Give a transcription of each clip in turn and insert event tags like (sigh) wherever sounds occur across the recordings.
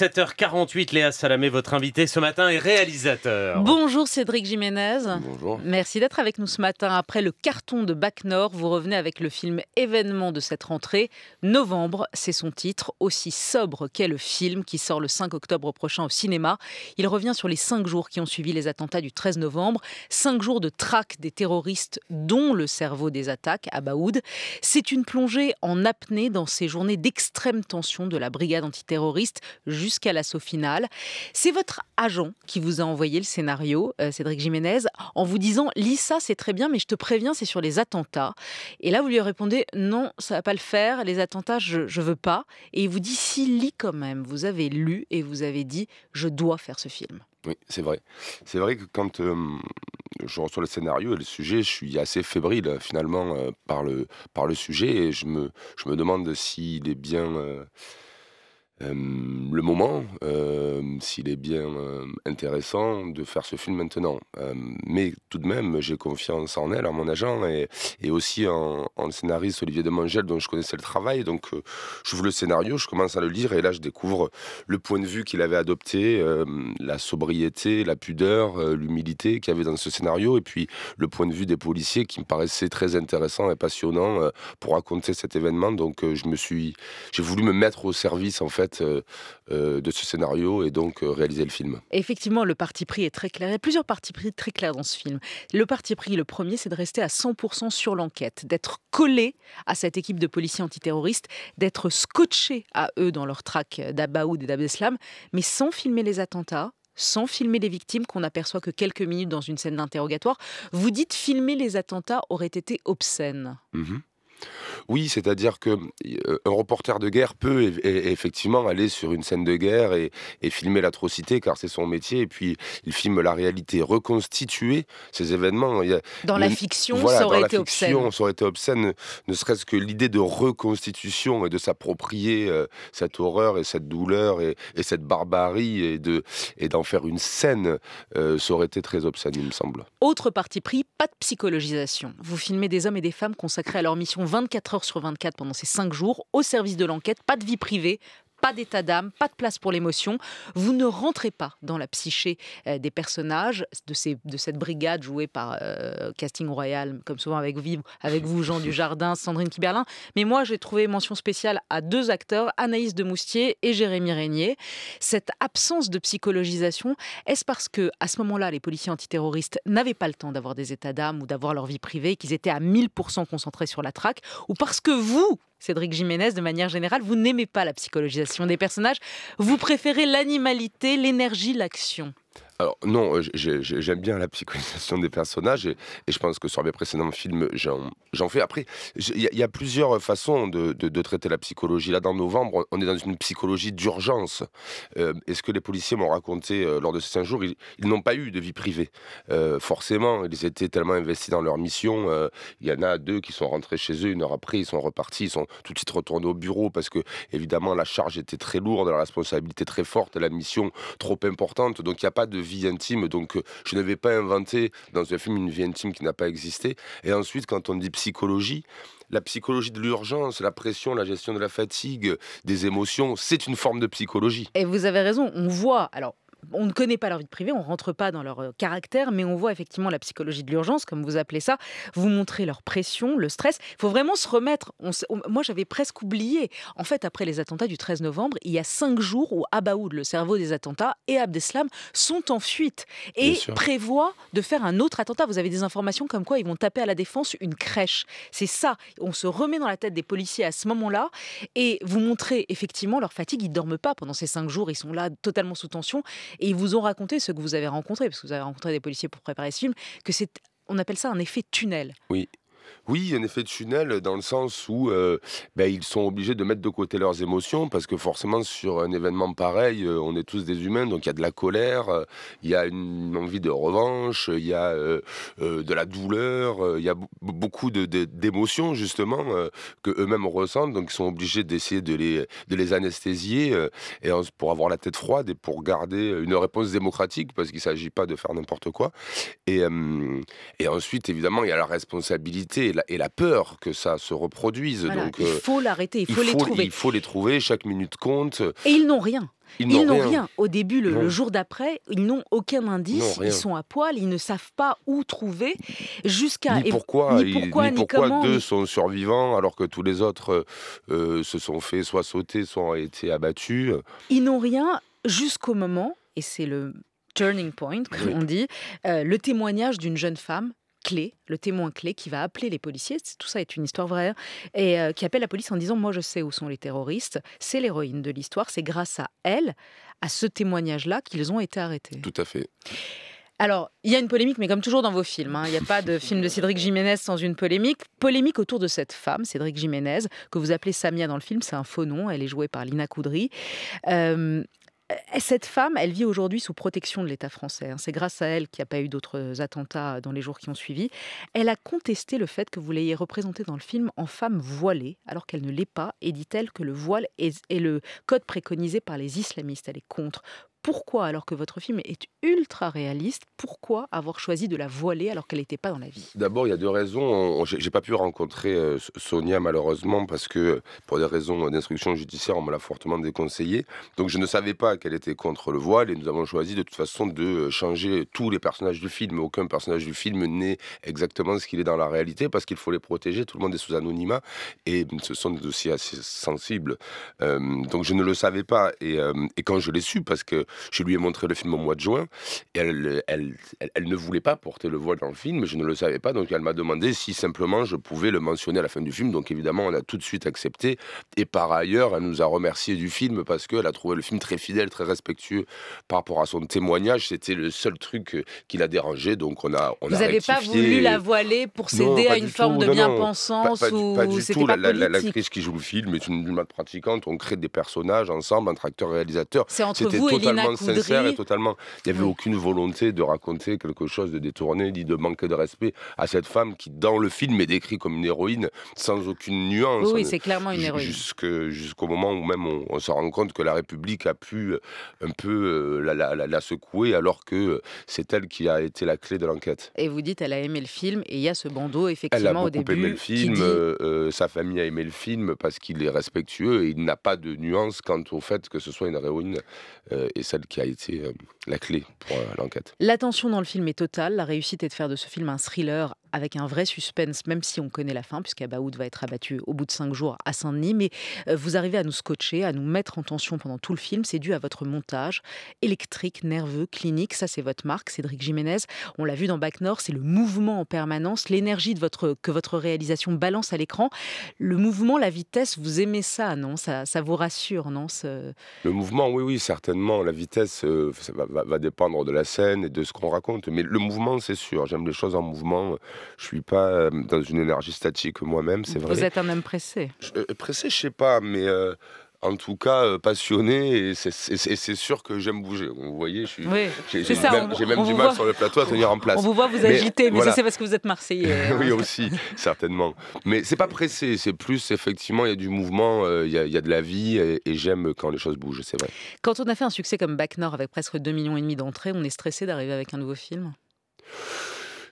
7h48, Léa Salamé, votre invité ce matin est réalisateur. Bonjour Cédric Jiménez. Bonjour. Merci d'être avec nous ce matin. Après le carton de Bac Nord, vous revenez avec le film événement de cette rentrée. Novembre, c'est son titre, aussi sobre qu'est le film qui sort le 5 octobre prochain au cinéma. Il revient sur les cinq jours qui ont suivi les attentats du 13 novembre. Cinq jours de traque des terroristes, dont le cerveau des attaques à Baoud. C'est une plongée en apnée dans ces journées d'extrême tension de la brigade antiterroriste jusqu'à l'assaut final. C'est votre agent qui vous a envoyé le scénario, euh, Cédric Jiménez, en vous disant lis ça, c'est très bien, mais je te préviens, c'est sur les attentats. Et là, vous lui répondez non, ça va pas le faire, les attentats, je, ne veux pas. Et il vous dit si, lis quand même. Vous avez lu et vous avez dit je dois faire ce film. Oui, c'est vrai. C'est vrai que quand euh, je reçois le scénario et le sujet, je suis assez fébrile finalement euh, par, le, par le sujet et je me, je me demande s'il est bien. Euh, le moment, euh, s'il est bien euh, intéressant, de faire ce film maintenant. mais tout de même, j'ai confiance en elle, en mon agent, et, aussi en, le scénariste Olivier Demangel, dont je connaissais le travail. Donc, je j'ouvre le scénario, je commence à le lire, et là, je découvre le point de vue qu'il avait adopté, la sobriété, la pudeur, l'humilité qu'il y avait dans ce scénario, et puis le point de vue des policiers qui me paraissait très intéressant et passionnant pour raconter cet événement. Donc, je me suis, j'ai voulu me mettre au service en fait euh, euh, de ce scénario et donc euh, réaliser le film. Effectivement, le parti pris est très clair. Il y a plusieurs partis pris très clairs dans ce film. Le parti pris, le premier, c'est de rester à 100% sur l'enquête, d'être collé à cette équipe de policiers antiterroristes, d'être scotché à eux dans leur traque d'Abaoud et d'Abdeslam, mais sans filmer les attentats, sans filmer les victimes qu'on n'aperçoit que quelques minutes dans une scène d'interrogatoire. Vous dites filmer les attentats aurait été obscène. Mm-hmm. Oui, c'est-à-dire que euh, un reporter de guerre peut e-, effectivement aller sur une scène de guerre et, filmer l'atrocité, car c'est son métier. Et puis, il filme la réalité, reconstituer ces événements. dans la fiction, ça aurait été obscène. ne serait-ce que l'idée de reconstitution et de s'approprier euh, cette horreur et cette douleur et, cette barbarie et d'en faire une scène, euh, ça aurait été très obscène, il me semble. Autre parti pris, pas de psychologisation. Vous filmez des hommes et des femmes consacrés à leur mission 24 heures sur 24 pendant ces 5 jours au service de l'enquête. Pas de vie privée, pas d'état d'âme, pas de place pour l'émotion. Vous ne rentrez pas dans la psyché euh, des personnages de, cette brigade jouée par euh, Casting Royal, comme souvent avec, avec vous, Jean (laughs) Dujardin, Sandrine Kiberlin. Mais moi, j'ai trouvé mention spéciale à deux acteurs, Anaïs de Moustier et Jérémy Régnier. Cette absence de psychologisation, est-ce parce que à ce moment-là, les policiers antiterroristes n'avaient pas le temps d'avoir des états d'âme ou d'avoir leur vie privée, qu'ils étaient à 1000% concentrés sur la traque, ou parce que vous, Cédric Jiménez, de manière générale, vous n'aimez pas la psychologisation des personnages, vous préférez l'animalité, l'énergie, l'action. Alors non, euh, j'aime bien la psychologisation des personnages et, je pense que sur mes précédents films, j'en fais. Après, il y, a plusieurs façons de, traiter la psychologie. Là, dans novembre, on est dans une psychologie d'urgence. Euh, est et ce que les policiers m'ont raconté euh, lors de ces cinq jours, ils, n'ont pas eu de vie privée. forcément, ils étaient tellement investis dans leur mission. Il y en a deux qui sont rentrés chez eux une heure après, ils sont repartis, ils sont tout de suite retournés au bureau parce que, évidemment, la charge était très lourde, la responsabilité très forte, la mission trop importante. Donc, il n'y a pas de vie intime. Donc, euh, je n'avais pas inventé dans un film une vie intime qui n'a pas existé. Et ensuite, quand on dit psychologie, la psychologie de l'urgence, la pression, la gestion de la fatigue, des émotions, c'est une forme de psychologie. Et vous avez raison, on voit, alors on ne connaît pas leur vie privée, on ne rentre pas dans leur euh, caractère, mais on voit effectivement la psychologie de l'urgence, comme vous appelez ça, vous montrer leur pression, le stress. Il faut vraiment se remettre. moi, j'avais presque oublié. En fait, après les attentats du 13 novembre, il y a cinq jours où Abaoud, le cerveau des attentats, et Abdeslam sont en fuite et prévoient de faire un autre attentat. Vous avez des informations comme quoi ils vont taper à la défense une crèche. C'est ça. On se remet dans la tête des policiers à ce moment-là et vous montrez effectivement leur fatigue. Ils dorment pas pendant ces cinq jours. Ils sont là totalement sous tension et ils vous ont raconté, ce que vous avez rencontré, parce que vous avez rencontré des policiers pour préparer ce film, que c'est on appelle ça un effet tunnel. Oui. Oui, un effet de tunnel dans le sens où euh, ben, ils sont obligés de mettre de côté leurs émotions parce que forcément sur un événement pareil, euh, on est tous des humains, donc il y a de la colère, euh, il y a une envie de revanche, il y a de la douleur, il y a beaucoup d'émotions justement que eux-mêmes ressentent, donc ils sont obligés d'essayer de les, anesthésier et pour avoir la tête froide et pour garder une réponse démocratique parce qu'il ne s'agit pas de faire n'importe quoi. et ensuite, évidemment, il y a la responsabilité et la, peur que ça se reproduise. Donc, il euh, faut l'arrêter, il, faut, les trouver. Il faut les trouver, chaque minute compte. Et ils n'ont rien. Ils n'ont rien. Au début, le, jour d'après, ils n'ont aucun indice. ils sont à poil, ils ne savent pas où trouver jusqu'à. Ni pourquoi, ni pourquoi, comment, deux sont survivants alors que tous les autres euh, euh, se sont fait soit sauter, soit ont été abattus. Ils n'ont rien jusqu'au moment, et c'est le turning point, comme on dit, le témoignage d'une jeune femme clé, le témoin clé qui va appeler les policiers, tout ça est une histoire vraie, hein. et euh, qui appelle la police en disant Moi je sais où sont les terroristes, c'est l'héroïne de l'histoire, c'est grâce à elle, à ce témoignage-là, qu'ils ont été arrêtés. Tout à fait. Alors, il y a une polémique, mais comme toujours dans vos films, hein. il n'y a pas de film de Cédric Jiménez sans une polémique. Polémique autour de cette femme, Cédric Jiménez, que vous appelez Samia dans le film, c'est un faux nom, elle est jouée par Lina Coudry. Euh, eh, cette femme, elle vit aujourd'hui sous protection de l'État français. Hein. C'est grâce à elle qu'il n'y a pas eu d'autres euh, attentats euh, dans les jours qui ont suivi. Elle a contesté le fait que vous l'ayez représentée dans le film en femme voilée, alors qu'elle ne l'est pas, et dit-elle que le voile est, le code préconisé par les islamistes. Elle est contre pourquoi, alors que votre film est ultra réaliste, pourquoi avoir choisi de la voiler alors qu'elle n'était pas dans la vie D'abord, il y a deux raisons. J'ai pas pu rencontrer euh, Sonia malheureusement parce que pour des raisons d'instruction judiciaire, on me l'a fortement déconseillé. Donc je ne savais pas qu'elle était contre le voile et nous avons choisi de toute façon de changer tous les personnages du film. Aucun personnage du film n'est exactement ce qu'il est dans la réalité parce qu'il faut les protéger. Tout le monde est sous anonymat et ce sont des dossiers assez sensibles. Euh, donc je ne le savais pas et, euh, et quand je l'ai su parce que je lui ai montré le film au mois de juin et elle, elle, ne voulait pas porter le voile dans le film, je ne le savais pas, donc elle m'a demandé si simplement je pouvais le mentionner à la fin du film. Donc évidemment, on a tout de suite accepté. Et par ailleurs, elle nous a remercié du film parce qu'elle a trouvé le film très fidèle, très respectueux par rapport à son témoignage. C'était le seul truc qui l'a dérangé, donc on a on Vous n'avez pas voulu la voiler pour céder à une forme de bien-pensance ou du tout. la, l'actrice qui joue le film est une, mal pratiquante. On crée des personnages ensemble entre acteurs et réalisateurs. C'est entre vous et Lina sincère et totalement. Il n'y avait aucune volonté de raconter quelque chose de détourné, ni de manquer de respect à cette femme qui, dans le film, est décrite comme une héroïne sans aucune nuance. Oui, c'est clairement une héroïne. Jusqu'au moment où même on, se rend compte que la République a pu euh, un peu euh, la, secouer, alors que euh, c'est elle qui a été la clé de l'enquête. Et vous dites, elle a aimé le film, et il y a ce bandeau, effectivement, elle a au début. Aimé le film, sa famille a aimé le film parce qu'il est respectueux et il n'a pas de nuance quant au fait que ce soit une héroïne et qui a été euh, la clé pour euh, l'enquête. L'attention dans le film est totale. La réussite est de faire de ce film un thriller avec un vrai suspense, même si on connaît la fin, puisqu'Abaoud va être abattu au bout de cinq jours à Saint-Denis. Mais euh, vous arrivez à nous scotcher, à nous mettre en tension pendant tout le film. C'est dû à votre montage électrique, nerveux, clinique. Ça, c'est votre marque, Cédric Jiménez. On l'a vu dans Bac Nord, c'est le mouvement en permanence, l'énergie de votre, que votre réalisation balance à l'écran. Le mouvement, la vitesse, vous aimez ça, non ça, ça vous rassure, non Le mouvement, oui, oui, certainement. La vitesse euh, ça va, dépendre de la scène et de ce qu'on raconte. Mais le mouvement, c'est sûr. J'aime les choses en mouvement je suis pas euh, dans une énergie statique moi-même, c'est vrai. Vous êtes un homme pressé. Euh, pressé, je sais pas, mais euh, en tout cas passionné et c'est sûr que j'aime bouger. Vous voyez, je suis, j'ai même, du mal sur le plateau à tenir en place. On vous voit vous agiter, mais c'est parce que vous êtes marseillais. (laughs) Hein. oui aussi, certainement. Mais c'est pas pressé, c'est plus effectivement il y a du mouvement, il y, a de la vie et, j'aime quand les choses bougent, c'est vrai. Quand on a fait un succès comme Bac Nord avec presque 2,5 millions et demi d'entrées, on est stressé d'arriver avec un nouveau film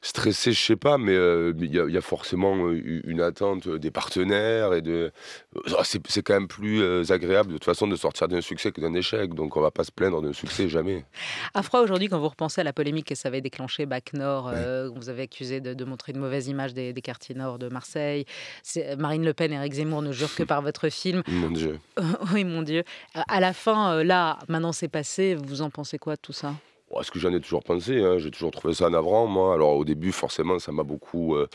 stressé, je sais pas, mais euh, il y, a forcément euh, une attente euh, des partenaires et de. Oh, c'est quand même plus agréable de toute façon de sortir d'un succès que d'un échec, donc on va pas se plaindre d'un succès jamais. À froid aujourd'hui, quand vous repensez à la polémique que ça avait déclenché Bac Nord, vous avez accusé de, montrer une mauvaise image des, des quartiers nord de Marseille. Marine Le Pen et Eric Zemmour ne jurent que par votre film. (laughs) Mon Dieu. (laughs) oui, mon Dieu. À la fin, là, maintenant c'est passé. Vous en pensez quoi de tout ça Oh, est ce que j'en ai toujours pensé, hein? j'ai toujours trouvé ça navrant, moi. Alors au début, forcément, ça m'a beaucoup... Euh,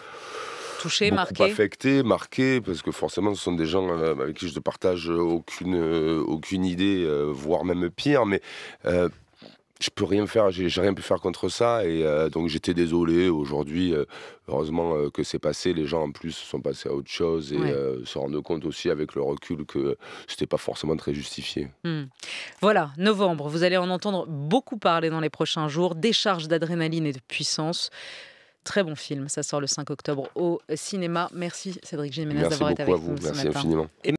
Touché, affecté, marqué, parce que forcément, ce sont des gens euh, avec qui je ne partage aucune, euh, aucune idée, voire même pire, mais je peux rien faire, j'ai rien pu faire contre ça et euh, donc j'étais désolé. Aujourd'hui, euh, heureusement euh, que c'est passé, les gens en plus sont passés à autre chose et se rendent compte aussi avec le recul que c'était pas forcément très justifié. Hmm. Voilà, novembre, vous allez en entendre beaucoup parler dans les prochains jours, Décharge d'adrénaline et de puissance. Très bon film, ça sort le 5 octobre au cinéma. Merci Cédric Jiménez d'avoir été avec vous, nous ce matin. Merci infiniment.